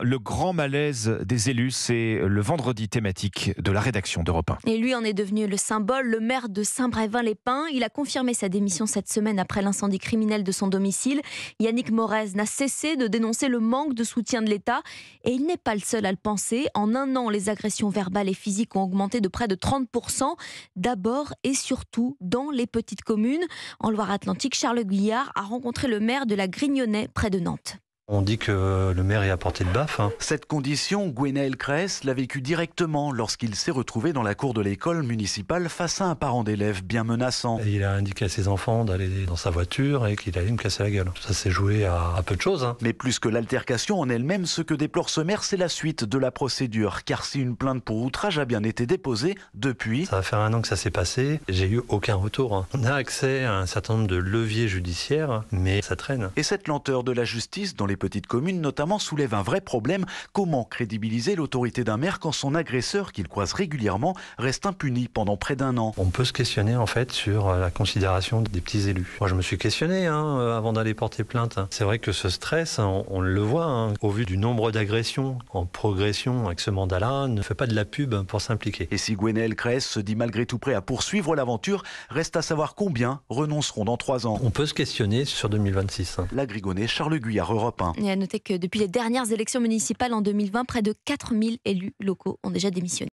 Le grand malaise des élus, c'est le vendredi thématique de la rédaction d'Europe 1. Et lui en est devenu le symbole, le maire de Saint-Brévin-les-Pins. Il a confirmé sa démission cette semaine après l'incendie criminel de son domicile. Yannick Moraes n'a cessé de dénoncer le manque de soutien de l'État et il n'est pas le seul à le penser. En un an, les agressions verbales et physiques ont augmenté de près de 30%, d'abord et surtout dans les petites communes. En Loire-Atlantique, Charles Guillard a rencontré le maire de la Grignonnais près de Nantes. On dit que le maire est à portée de baffe. Hein. Cette condition, Gwenaël Kress l'a vécue directement lorsqu'il s'est retrouvé dans la cour de l'école municipale face à un parent d'élève bien menaçant. Et il a indiqué à ses enfants d'aller dans sa voiture et qu'il allait me casser la gueule. Ça s'est joué à, peu de choses. Hein. Mais plus que l'altercation en elle-même, ce que déplore ce maire, c'est la suite de la procédure. Car si une plainte pour outrage a bien été déposée, depuis... Ça va faire un an que ça s'est passé, j'ai eu aucun retour. Hein. On a accès à un certain nombre de leviers judiciaires, mais ça traîne. Et cette lenteur de la justice dans les petites communes notamment soulève un vrai problème. Comment crédibiliser l'autorité d'un maire quand son agresseur, qu'il croise régulièrement, reste impuni pendant près d'un an On peut se questionner en fait sur euh, la considération des petits élus. Moi je me suis questionné hein, euh, avant d'aller porter plainte. Hein. C'est vrai que ce stress, hein, on, le voit, au vu du nombre d'agressions en progression avec ce mandat-là, ne fait pas de la pub pour s'impliquer. Et si Gwenaël Cress se dit malgré tout prêt à poursuivre l'aventure, reste à savoir combien renonceront dans trois ans. On peut se questionner sur 2026. La Grigonnet, Charles Guyard, Europe 1. Hein. Et à noter que depuis les dernières élections municipales en 2020, près de 4000 élus locaux ont déjà démissionné.